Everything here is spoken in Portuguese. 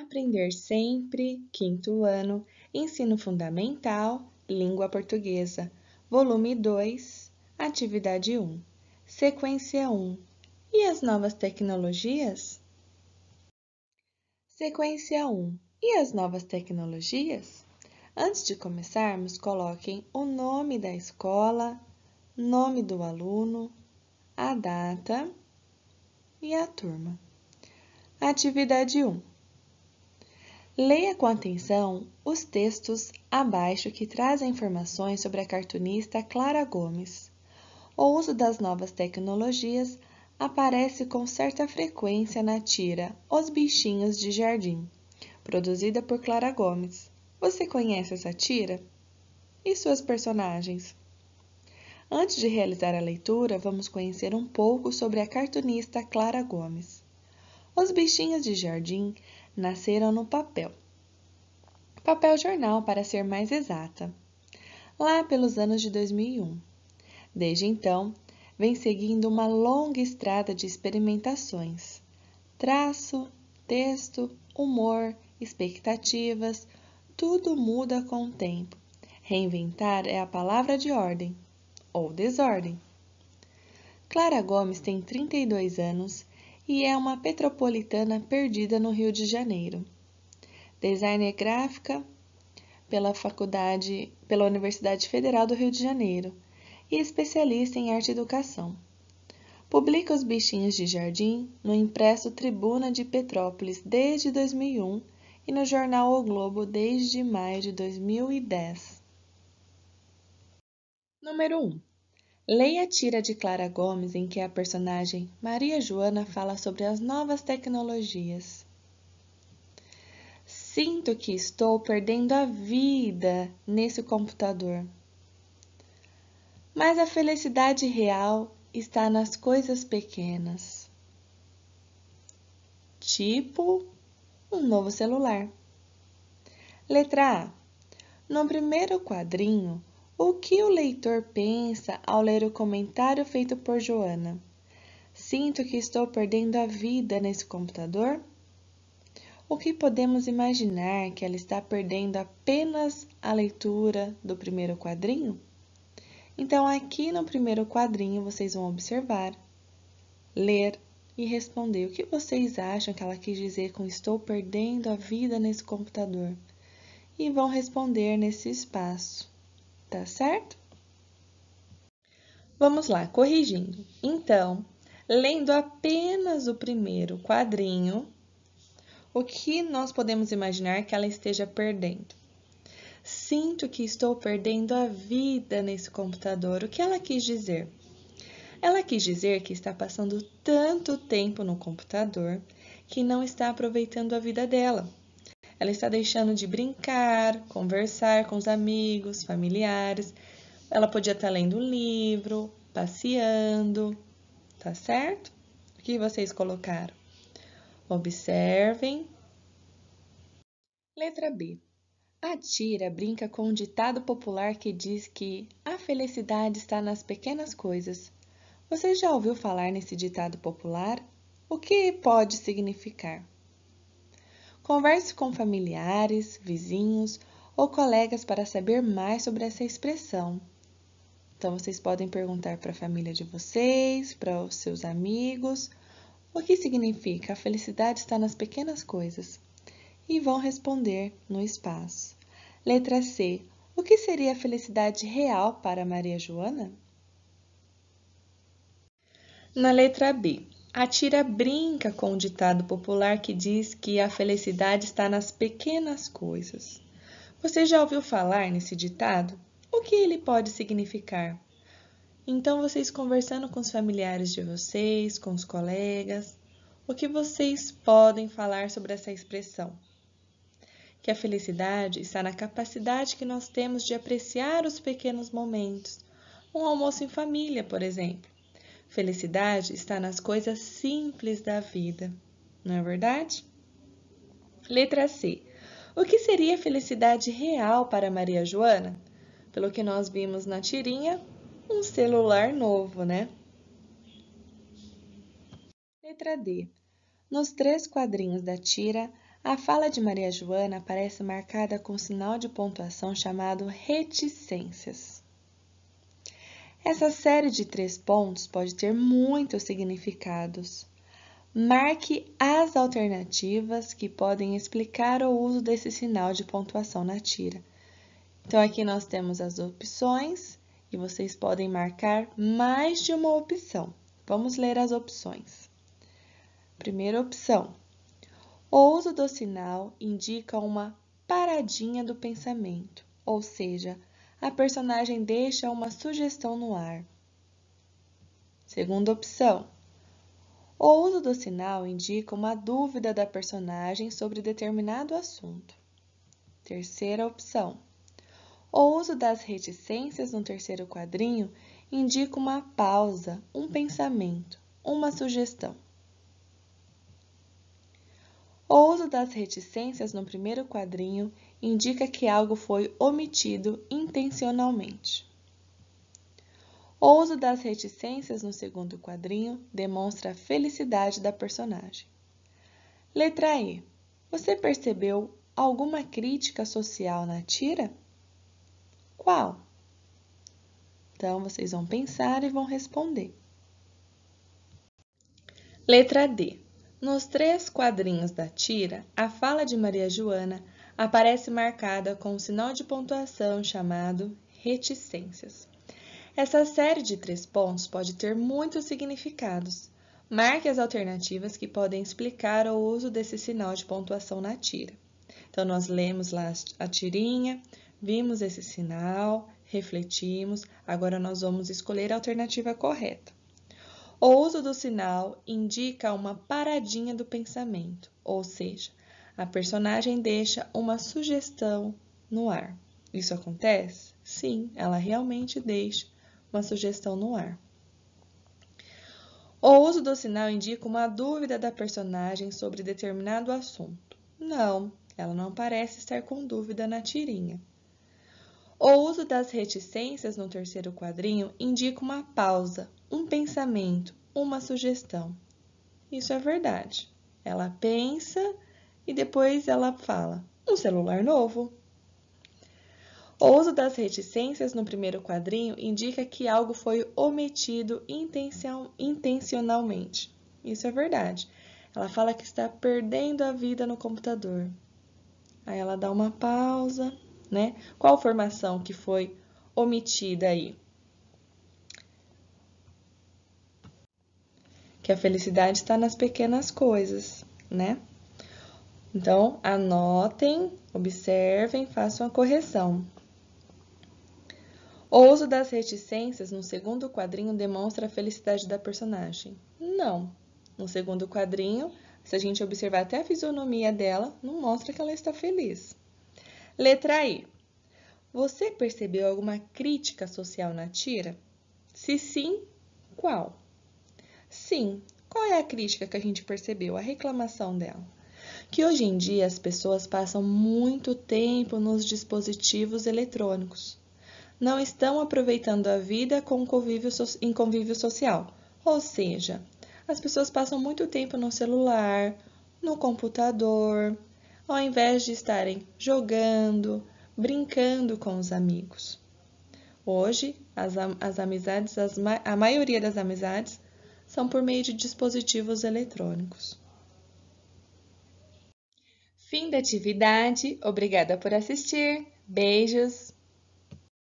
Aprender Sempre, quinto ano, Ensino Fundamental, Língua Portuguesa, volume 2, atividade 1, sequência 1. E as novas tecnologias? Sequência 1. E as novas tecnologias? Antes de começarmos, coloquem o nome da escola, nome do aluno, a data e a turma. Atividade 1. Leia com atenção os textos abaixo que trazem informações sobre a cartunista Clara Gomes. O uso das novas tecnologias aparece com certa frequência na tira Os Bichinhos de Jardim, produzida por Clara Gomes. Você conhece essa tira? E suas personagens? Antes de realizar a leitura, vamos conhecer um pouco sobre a cartunista Clara Gomes. Os Bichinhos de Jardim nasceram no papel. Papel jornal, para ser mais exata, lá pelos anos de 2001. Desde então, vem seguindo uma longa estrada de experimentações. Traço, texto, humor, expectativas, tudo muda com o tempo. Reinventar é a palavra de ordem ou desordem. Clara Gomes tem 32 anos e é uma petropolitana perdida no Rio de Janeiro. Designer gráfica pela faculdade, pela Universidade Federal do Rio de Janeiro e especialista em arte e educação. Publica os bichinhos de jardim no impresso Tribuna de Petrópolis desde 2001 e no jornal O Globo desde maio de 2010. Número 1. Leia a tira de Clara Gomes, em que a personagem Maria Joana fala sobre as novas tecnologias. Sinto que estou perdendo a vida nesse computador. Mas a felicidade real está nas coisas pequenas. Tipo um novo celular. Letra A. No primeiro quadrinho, o que o leitor pensa ao ler o comentário feito por Joana? Sinto que estou perdendo a vida nesse computador? O que podemos imaginar que ela está perdendo apenas a leitura do primeiro quadrinho? Então, aqui no primeiro quadrinho, vocês vão observar, ler e responder o que vocês acham que ela quis dizer com estou perdendo a vida nesse computador. E vão responder nesse espaço tá certo? Vamos lá, corrigindo. Então, lendo apenas o primeiro quadrinho, o que nós podemos imaginar que ela esteja perdendo? Sinto que estou perdendo a vida nesse computador. O que ela quis dizer? Ela quis dizer que está passando tanto tempo no computador que não está aproveitando a vida dela. Ela está deixando de brincar, conversar com os amigos, familiares. Ela podia estar lendo um livro, passeando, tá certo? O que vocês colocaram? Observem. Letra B. A Tira brinca com um ditado popular que diz que a felicidade está nas pequenas coisas. Você já ouviu falar nesse ditado popular? O que pode significar? Converse com familiares, vizinhos ou colegas para saber mais sobre essa expressão. Então, vocês podem perguntar para a família de vocês, para os seus amigos, o que significa a felicidade está nas pequenas coisas? E vão responder no espaço. Letra C. O que seria a felicidade real para Maria Joana? Na letra B, a Tira brinca com o um ditado popular que diz que a felicidade está nas pequenas coisas. Você já ouviu falar nesse ditado? O que ele pode significar? Então, vocês conversando com os familiares de vocês, com os colegas, o que vocês podem falar sobre essa expressão? Que a felicidade está na capacidade que nós temos de apreciar os pequenos momentos. Um almoço em família, por exemplo Felicidade está nas coisas simples da vida, não é verdade? Letra C. O que seria felicidade real para Maria Joana? Pelo que nós vimos na tirinha, um celular novo, né? Letra D. Nos três quadrinhos da tira, a fala de Maria Joana aparece marcada com um sinal de pontuação chamado reticências. Essa série de três pontos pode ter muitos significados. Marque as alternativas que podem explicar o uso desse sinal de pontuação na tira. Então, aqui nós temos as opções e vocês podem marcar mais de uma opção. Vamos ler as opções. Primeira opção. O uso do sinal indica uma paradinha do pensamento, ou seja, a personagem deixa uma sugestão no ar. Segunda opção. O uso do sinal indica uma dúvida da personagem sobre determinado assunto. Terceira opção. O uso das reticências no terceiro quadrinho indica uma pausa, um pensamento, uma sugestão. O uso das reticências no primeiro quadrinho indica que algo foi omitido intencionalmente. O uso das reticências no segundo quadrinho demonstra a felicidade da personagem. Letra E. Você percebeu alguma crítica social na tira? Qual? Então vocês vão pensar e vão responder. Letra D. Nos três quadrinhos da tira, a fala de Maria Joana aparece marcada com um sinal de pontuação chamado reticências. Essa série de três pontos pode ter muitos significados. Marque as alternativas que podem explicar o uso desse sinal de pontuação na tira. Então, nós lemos lá a tirinha, vimos esse sinal, refletimos, agora nós vamos escolher a alternativa correta. O uso do sinal indica uma paradinha do pensamento, ou seja, a personagem deixa uma sugestão no ar. Isso acontece? Sim, ela realmente deixa uma sugestão no ar. O uso do sinal indica uma dúvida da personagem sobre determinado assunto. Não, ela não parece estar com dúvida na tirinha. O uso das reticências no terceiro quadrinho indica uma pausa, um pensamento, uma sugestão. Isso é verdade. Ela pensa e depois ela fala: um celular novo. O uso das reticências no primeiro quadrinho indica que algo foi omitido intencionalmente. Isso é verdade. Ela fala que está perdendo a vida no computador. Aí ela dá uma pausa, né? Qual formação que foi omitida aí? que a felicidade está nas pequenas coisas, né? Então, anotem, observem, façam a correção. O uso das reticências no segundo quadrinho demonstra a felicidade da personagem. Não. No segundo quadrinho, se a gente observar até a fisionomia dela, não mostra que ela está feliz. Letra I. Você percebeu alguma crítica social na tira? Se sim, qual? Sim, qual é a crítica que a gente percebeu, a reclamação dela? Que hoje em dia as pessoas passam muito tempo nos dispositivos eletrônicos. Não estão aproveitando a vida com convívio so em convívio social. Ou seja, as pessoas passam muito tempo no celular, no computador, ao invés de estarem jogando, brincando com os amigos. Hoje, as, as amizades, as, a maioria das amizades são por meio de dispositivos eletrônicos. Fim da atividade, obrigada por assistir, beijos!